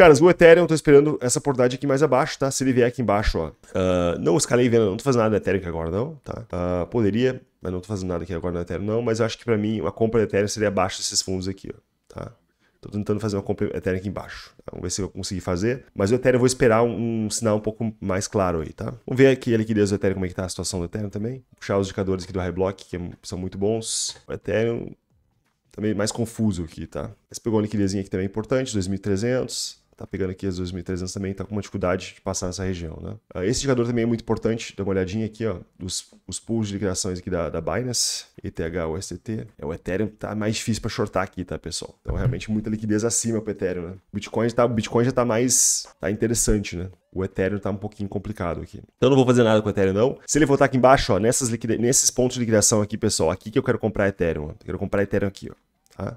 Caras, o Ethereum, eu tô esperando essa portagem aqui mais abaixo, tá? Se ele vier aqui embaixo, ó. Uh, não escalei venda, não tô fazendo nada no Ethereum agora, não, tá? Uh, poderia, mas não tô fazendo nada aqui agora no Ethereum, não. Mas eu acho que pra mim, a compra do Ethereum seria abaixo desses fundos aqui, ó, tá? Tô tentando fazer uma compra Ethereum aqui embaixo. Tá? Vamos ver se eu conseguir fazer. Mas o Ethereum eu vou esperar um, um, sinal um pouco mais claro aí, tá? Vamos ver aqui a liquidez do Ethereum, como é que tá a situação do Ethereum também. Puxar os indicadores aqui do High Block, que é são muito bons. O Ethereum também tá mais confuso aqui, tá? Mas pegou uma liquidezinha aqui também importante, 2.300 tá pegando aqui as 2.300 também, tá com uma dificuldade de passar nessa região, né? Ah, esse indicador também é muito importante, dá uma olhadinha aqui, ó, os, os pools de liquidações aqui da, da Binance, ETH, USDT, é o Ethereum tá mais difícil para shortar aqui, tá, pessoal? Então, realmente, muita liquidez acima pro Ethereum, né? Bitcoin, tá, Bitcoin já tá mais, tá interessante, né? O Ethereum tá um pouquinho complicado aqui. Então não vou fazer nada com o Ethereum, não. Se ele voltar aqui embaixo, ó, nessas liquide... nesses pontos de liquidação aqui, pessoal, aqui que eu quero comprar Ethereum. Ó. Eu quero comprar Ethereum aqui, ó. Tá?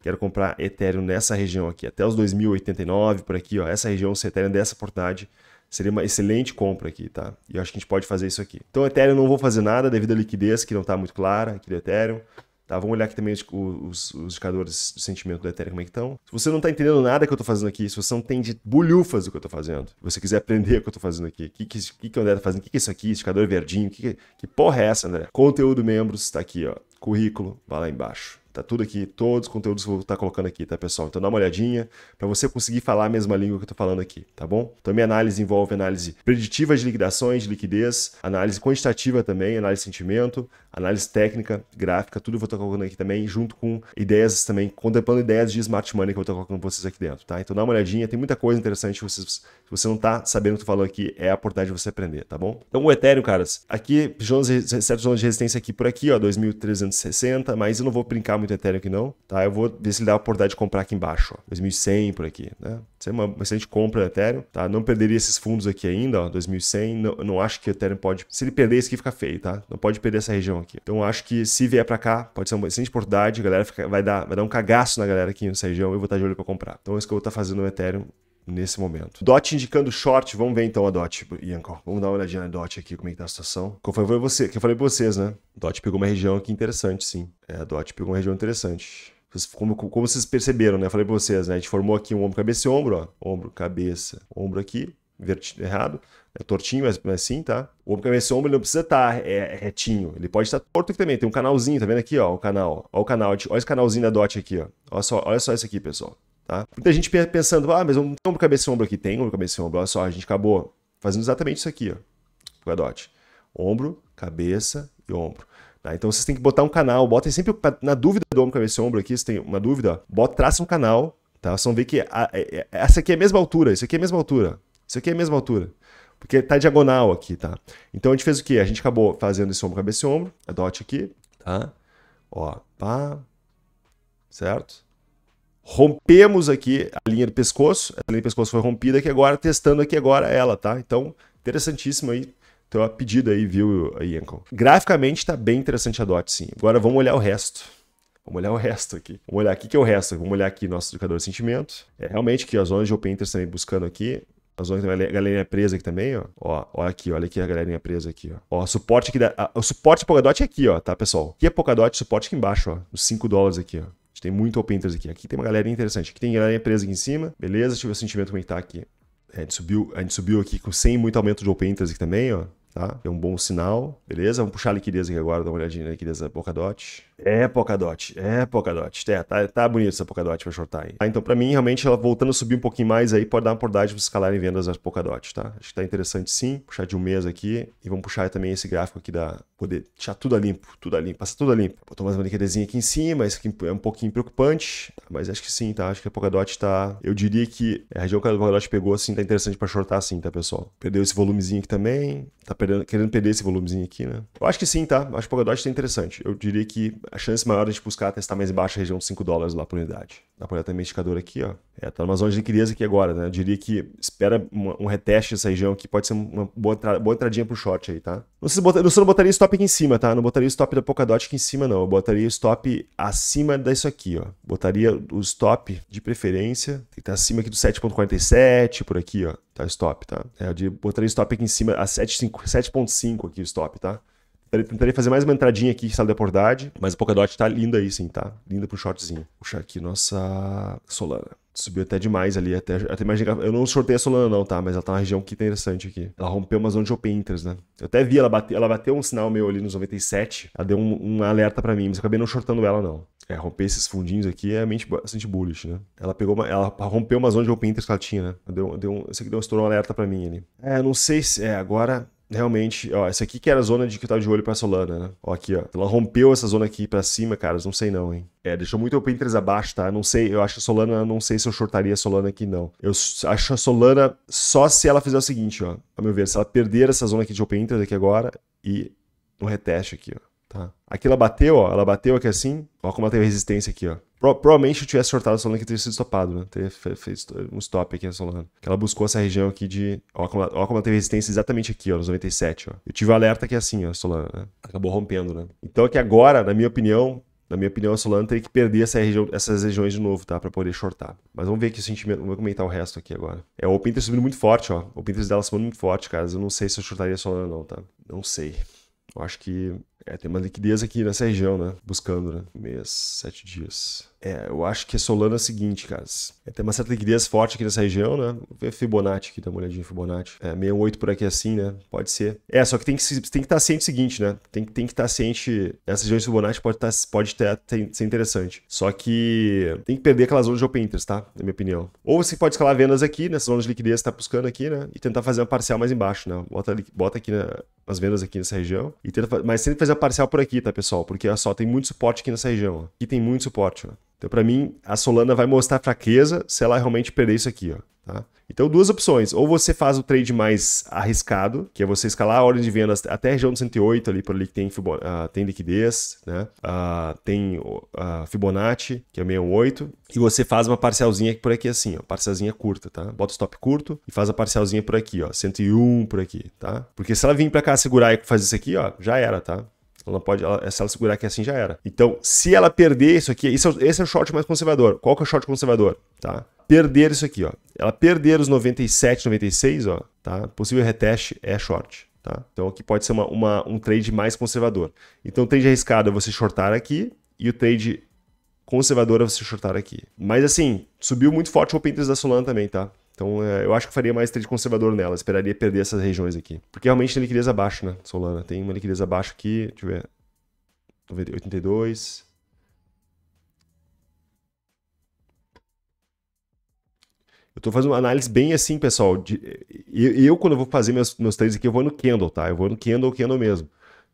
Quero comprar Ethereum nessa região aqui, até os 2089 por aqui, ó. Essa região, se Ethereum dessa oportunidade, seria uma excelente compra aqui, tá? E eu acho que a gente pode fazer isso aqui. Então, Ethereum não vou fazer nada devido à liquidez que não está muito clara aqui do Ethereum. Tá, vamos olhar aqui também os, os, os indicadores do sentimento do Ethereum, como é que estão. Se você não está entendendo nada que eu estou fazendo aqui, se você não entende bolhufas do que eu estou fazendo, se você quiser aprender o que eu estou fazendo aqui, o que, que, que, que o André está fazendo, o que, que é isso aqui, indicador verdinho, que, que, que porra é essa, André? Conteúdo membros está aqui, ó. Currículo, vai lá embaixo. Tá tudo aqui, todos os conteúdos que eu vou estar tá colocando aqui, tá, pessoal? Então dá uma olhadinha para você conseguir falar a mesma língua que eu tô falando aqui, tá bom? Então minha análise envolve análise preditiva de liquidações, de liquidez, análise quantitativa também, análise de sentimento, análise técnica, gráfica, tudo eu vou estar tá colocando aqui também, junto com ideias também, contemplando ideias de smart money que eu vou estar tá colocando vocês aqui dentro, tá? Então dá uma olhadinha, tem muita coisa interessante vocês, se você não tá sabendo o que eu falando aqui, é a oportunidade de você aprender, tá bom? Então o Ethereum, caras, aqui, zonas, certas zonas de resistência aqui por aqui, ó, 2360, mas eu não vou brincar muito muito Ethereum que não, tá? Eu vou ver se ele dá a oportunidade de comprar aqui embaixo, ó, 2100 por aqui, né? Isso é uma excelente compra do Ethereum, tá? Não perderia esses fundos aqui ainda, ó, 2100, não, não acho que o Ethereum pode, se ele perder isso aqui fica feio, tá? Não pode perder essa região aqui. Então acho que se vier para cá, pode ser uma excelente oportunidade, a galera fica, vai, dar, vai dar um cagaço na galera aqui nessa região, eu vou estar de olho para comprar. Então é isso que eu vou estar fazendo no Ethereum nesse momento. DOT indicando short, vamos ver então a DOT, Iancor. Vamos dar uma olhadinha na DOT aqui, como é que tá a situação. Que eu falei, você, que eu falei pra vocês, né? DOT pegou uma região aqui interessante, sim. É, a DOT pegou uma região interessante. Como, como vocês perceberam, né? Eu falei pra vocês, né? A gente formou aqui um ombro, cabeça e ombro, ó. Ombro, cabeça, ombro aqui, vertido, errado. É tortinho, mas, mas assim, tá? O ombro, cabeça e ombro ele não precisa estar tá, é, é retinho. Ele pode estar tá torto aqui também. Tem um canalzinho, tá vendo aqui, ó? O canal. Ó o canal. Olha esse canalzinho da DOT aqui, ó. Olha só, olha só esse aqui, pessoal. Tá? Muita gente pensando, ah, mas um ombro, cabeça e ombro aqui. Tem ombro, cabeça e ombro. Olha só, a gente acabou fazendo exatamente isso aqui, ó. Polkadot. Ombro, cabeça e ombro. Tá? Então vocês têm que botar um canal, botem sempre na dúvida do ombro, cabeça e ombro aqui, se tem uma dúvida, bota, traça um canal, tá? Vocês vão ver que é, a, é, é, essa aqui é a mesma altura, isso aqui é a mesma altura, isso aqui é a mesma altura. Porque tá diagonal aqui, tá? Então a gente fez o quê? A gente acabou fazendo esse ombro, cabeça e ombro, a dot aqui, tá? Ó, pá, certo? rompemos aqui a linha do pescoço, a linha do pescoço foi rompida aqui agora, testando aqui agora ela, tá? Então, interessantíssimo aí, teu então, pedido aí, viu, Ianco? Graficamente tá bem interessante a DOT, sim. Agora vamos olhar o resto. Vamos olhar o resto aqui. Vamos olhar aqui que é o resto. Vamos olhar aqui nosso educador de sentimento. É realmente que as zonas de Open Interest também buscando aqui. As zonas da galerinha presa aqui também, ó. ó. Olha aqui, olha aqui a galerinha presa aqui, ó. Ó, suporte aqui da, a, o suporte Polkadot é aqui, ó, tá, pessoal? Aqui é Polkadot, suporte aqui embaixo, ó. Os 5 dólares aqui, ó gente tem muito open interest aqui. Aqui tem uma galera interessante. Aqui tem galera presa aqui em cima. Beleza, deixa eu ver o sentimento como é que tá aqui. É, a gente subiu, a gente subiu aqui com, sem muito aumento de open interest aqui também, ó tá? É um bom sinal, beleza? Vamos puxar a liquidez aqui agora, dar uma olhadinha na liquidez da Polkadot. É Polkadot, é Polkadot. É, tá, tá bonito essa Polkadot pra shortar aí. Tá, então, pra mim, realmente, ela voltando a subir um pouquinho mais aí, pode dar uma oportunidade pra escalarem vendas das Polkadot, tá? Acho que tá interessante sim. Puxar de um mês aqui e vamos puxar também esse gráfico aqui da... Poder deixar tudo a limpo, tudo a limpo, passar tudo a limpo. Botou mais uma liquidezinha aqui em cima, isso aqui é um pouquinho preocupante, tá? mas acho que sim, tá? Acho que a Polkadot tá... Eu diria que a região que a Polkadot pegou, assim, tá interessante pra shortar sim, tá, pessoal? Perdeu esse volumezinho aqui também, tá perdendo querendo perder esse volumezinho aqui, né? Eu acho que sim, tá? Eu acho que o Polkadot é interessante. Eu diria que a chance maior de a gente buscar testar mais embaixo a região de 5 dólares lá por unidade apoiar também indicador aqui, ó. É, tá numa zona de liquidez aqui agora, né? Eu diria que espera um, um reteste nessa região aqui, pode ser uma boa, boa entradinha pro short aí, tá? Não, se botar, não, não botaria stop aqui em cima, tá? Não botaria stop da Polkadot aqui em cima, não. Eu botaria stop acima disso aqui, ó. Botaria o stop de preferência, que tá acima aqui do 7.47, por aqui, ó. Tá, stop, tá? É, eu botaria stop aqui em cima, a 7.5 aqui, stop, tá? Tentarei fazer mais uma entradinha aqui, sala de abordagem, mas a Polkadot tá linda aí sim, tá? Linda pro shortzinho. Puxar aqui nossa Solana. Subiu até demais ali, até, até imaginar. Eu não sortei a Solana, não, tá? Mas ela tá na região que tá interessante aqui. Ela rompeu uma zona de open interest, né? Eu até vi, ela, bate, ela bateu um sinal meu ali nos 97. Ela deu um, um alerta para mim, mas acabei não shortando ela, não. É, romper esses fundinhos aqui é mente bastante bullish, né? Ela pegou uma, Ela rompeu uma zona de open interest que ela tinha, né? Deu, deu um, isso aqui deu um estourou um alerta para mim ali. É, não sei se. É, agora realmente, ó, essa aqui que era a zona de que eu tava de olho pra Solana, né? Ó, aqui, ó. Ela rompeu essa zona aqui pra cima, caras, não sei não, hein? É, deixou muito open interest abaixo, tá? Não sei, eu acho a Solana, não sei se eu shortaria a Solana aqui, não. Eu acho a Solana só se ela fizer o seguinte, ó. A meu ver, se ela perder essa zona aqui de Open Interest aqui agora e um reteste aqui, ó. Tá. Aqui ela bateu, ó. Ela bateu aqui assim. Ó como ela teve resistência aqui, ó. Pro, provavelmente eu tivesse shortado a Solana que teria sido estopado, né? Teria feito um stop aqui a Solana. Que ela buscou essa região aqui de... Ó como, ela, ó como ela teve resistência exatamente aqui, ó. Nos 97, ó. Eu tive um alerta aqui assim, ó. Solana, né? Acabou rompendo, né? Então aqui é agora, na minha opinião... Na minha opinião, a Solana teria que perder essa região, essas regiões de novo, tá? Pra poder shortar. Mas vamos ver aqui o sentimento. Vamos comentar o resto aqui agora. É, o Open subindo muito forte, ó. O Open dela subindo muito forte, cara. Eu não sei se eu shortaria a Solana, não, tá? Não sei. Eu acho que é, tem uma liquidez aqui nessa região, né? Buscando, né? Mês, sete dias. É, eu acho que Solana é o seguinte, cara. É, tem uma certa liquidez forte aqui nessa região, né? Vou ver Fibonacci aqui, dá uma olhadinha em Fibonacci. É, 68 por aqui assim, né? Pode ser. É, só que tem que, tem que estar tá ciente o seguinte, né? Tem, tem que estar tá ciente. Essa região de Fibonacci pode, tá, pode ter, tem, ser interessante. Só que tem que perder aquelas zonas de open interest, tá? Na minha opinião. Ou você pode escalar vendas aqui, nessa zona de liquidez que tá buscando aqui, né? E tentar fazer uma parcial mais embaixo, né? Bota, bota aqui na, as vendas aqui nessa região. E tenta, mas sempre fazer uma parcial por aqui, tá, pessoal? Porque, olha só, tem muito suporte aqui nessa região. Ó. Aqui tem muito suporte, ó. Então, para mim, a Solana vai mostrar fraqueza se ela realmente perder isso aqui, ó. Tá? Então, duas opções. Ou você faz o trade mais arriscado, que é você escalar a ordem de vendas até a região do 108, ali por ali que tem, uh, tem liquidez, né? Uh, tem uh, Fibonacci, que é 68, e você faz uma parcialzinha por aqui assim, ó, parcialzinha curta, tá? Bota o stop curto e faz a parcialzinha por aqui, ó, 101 por aqui, tá? Porque se ela vir para cá segurar e fazer isso aqui, ó, já era, tá? Ela pode, ela, é, se ela segurar aqui assim, já era. Então, se ela perder isso aqui, esse é, esse é o short mais conservador. Qual que é o short conservador? Tá? Perder isso aqui, ó. Ela perder os 97, 96, ó, tá? Possível reteste é short. Tá? Então aqui pode ser uma, uma, um trade mais conservador. Então o trade arriscado é você shortar aqui e o trade conservador é você shortar aqui. Mas assim, subiu muito forte o open interest da Solana também, tá? Então é, eu acho que faria mais trade conservador nela, esperaria perder essas regiões aqui. Porque realmente tem liquidez abaixo, né, Solana? Tem uma liquidez abaixo aqui, deixa eu ver, 82... Eu tô fazendo uma análise bem assim, pessoal. De, eu, eu, quando eu vou fazer meus, meus trades aqui, eu vou no candle, tá? Eu vou no candle, candle mesmo.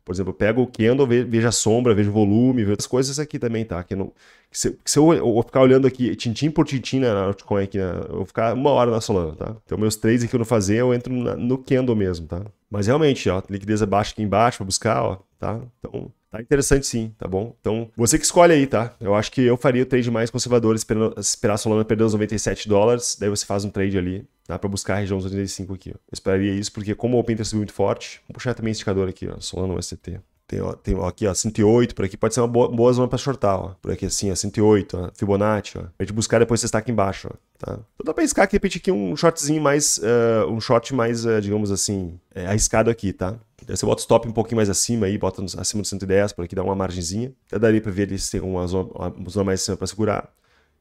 Por exemplo, eu pego o candle vejo a sombra, vejo o volume, vejo essas coisas aqui também, tá? Que, não, que se, que se eu, eu, ficar olhando aqui, tintim por tintim na Altcoin aqui, né? eu vou ficar uma hora na Solana, tá? Então, meus trades que eu não fazer, eu entro na, no candle mesmo, tá? Mas realmente, ó, liquidez abaixo aqui embaixo pra buscar, ó, tá? Então, Tá interessante sim, tá bom? Então, você que escolhe aí, tá? Eu acho que eu faria o trade mais conservador, esperando, esperar a Solana perder os 97 dólares, daí você faz um trade ali Dá para buscar a região 85 aqui. Ó. Eu esperaria isso, porque como o Open subiu é muito forte, vou puxar também esse indicador aqui, ó, Solano UST. Tem, ó, tem ó, aqui, ó, 108 por aqui. Pode ser uma boa, boa zona pra shortar, ó. Por aqui assim, ó, 108, ó, Fibonacci, ó. A gente buscar depois está aqui embaixo, ó. Tá? Então dá pra arriscar que de repente aqui um shortzinho mais, uh, um short mais, uh, digamos assim, é, arriscado aqui, tá? Daí então, você bota o stop um pouquinho mais acima aí, bota acima de 110 por aqui, dá uma margenzinha. Até daria pra ver ali se tem uma zona, uma zona mais acima pra segurar.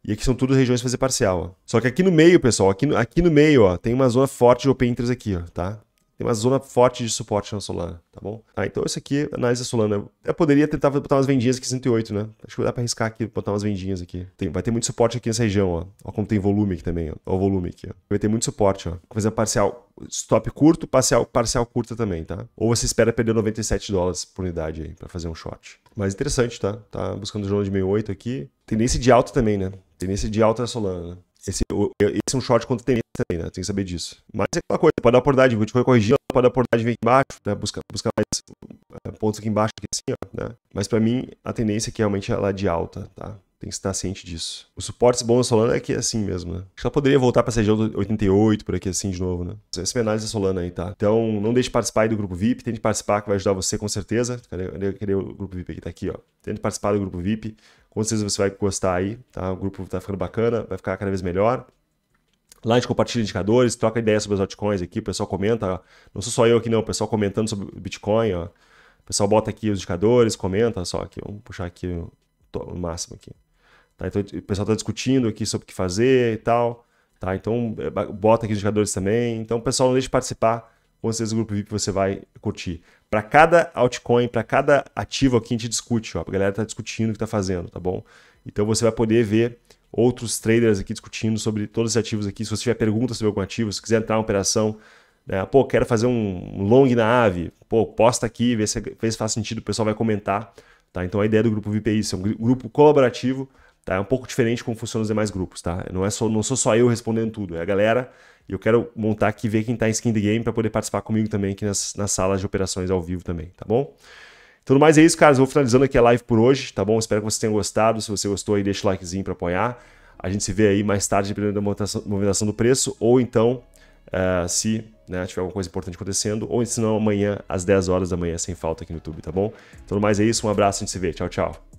E aqui são todas regiões fazer parcial, ó. Só que aqui no meio, pessoal, aqui no, aqui no meio, ó, tem uma zona forte de open interest aqui, ó, tá? Tem uma zona forte de suporte na Solana, tá bom? Ah, então esse aqui, análise da Solana. Eu poderia tentar botar umas vendinhas aqui 108, né? Acho que dá pra arriscar aqui, botar umas vendinhas aqui. Tem, vai ter muito suporte aqui nessa região, ó. Ó como tem volume aqui também, ó. Ó o volume aqui, ó. Vai ter muito suporte, ó. Vou fazer parcial stop curto, parcial, parcial curta também, tá? Ou você espera perder 97 dólares por unidade aí pra fazer um short. Mas interessante, tá? Tá buscando zona de 68 aqui. Tendência de alta também, né? Tendência de alta da Solana, né? Esse, esse é um short contra tendência também, né? Tem que saber disso. Mas é aquela coisa, pode dar oportunidade, o Bitcoin corrigir, pode dar oportunidade vem embaixo, né? buscar busca mais é, pontos aqui embaixo, aqui assim, ó, né? Mas para mim, a tendência aqui é realmente ela é de alta, tá? Tem que estar ciente disso. O suporte bom da Solana é que é assim mesmo, né? Acho que ela poderia voltar para a região 88, por aqui assim de novo, né? Essa é a análise da Solana aí, tá? Então, não deixe de participar aí do grupo VIP. Tente participar, que vai ajudar você com certeza. Cadê, cadê, o grupo VIP aqui? Tá aqui, ó. Tente participar do grupo VIP. Com certeza você vai gostar aí, tá? O grupo tá ficando bacana, vai ficar cada vez melhor. Lá a gente compartilha indicadores, troca ideias sobre as altcoins aqui, o pessoal comenta. Ó. Não sou só eu aqui, não, o pessoal comentando sobre o Bitcoin, ó. O pessoal bota aqui os indicadores, comenta só aqui. Vamos puxar aqui o máximo aqui. Tá? Então, o pessoal está discutindo aqui sobre o que fazer e tal. Tá? Então, é, bota aqui os indicadores também. Então, pessoal, não deixe de participar. Com vocês o grupo VIP você vai curtir. Para cada altcoin, para cada ativo aqui, a gente discute. Ó. A galera está discutindo o que está fazendo, tá bom? Então, você vai poder ver outros traders aqui discutindo sobre todos os ativos aqui. Se você tiver perguntas sobre algum ativo, se quiser entrar na operação, né? pô, quero fazer um long na AVE, pô, posta aqui, vê se, vê se faz sentido, o pessoal vai comentar. Tá? Então a ideia do grupo VIP é isso, é um grupo colaborativo Tá? É um pouco diferente como funciona os demais grupos, tá? Não, é só, não sou só eu respondendo tudo, é a galera. E eu quero montar aqui, ver quem está em skin the game para poder participar comigo também aqui nas, nas salas de operações ao vivo também, tá bom? Então, mais é isso, caras. Vou finalizando aqui a live por hoje, tá bom? Espero que vocês tenham gostado. Se você gostou aí, deixa o likezinho para apoiar. A gente se vê aí mais tarde, dependendo da movimentação do preço, ou então, uh, se né, tiver alguma coisa importante acontecendo, ou se não, amanhã, às 10 horas da manhã, sem falta aqui no YouTube, tá bom? Então, mais é isso. Um abraço, a gente se vê. Tchau, tchau.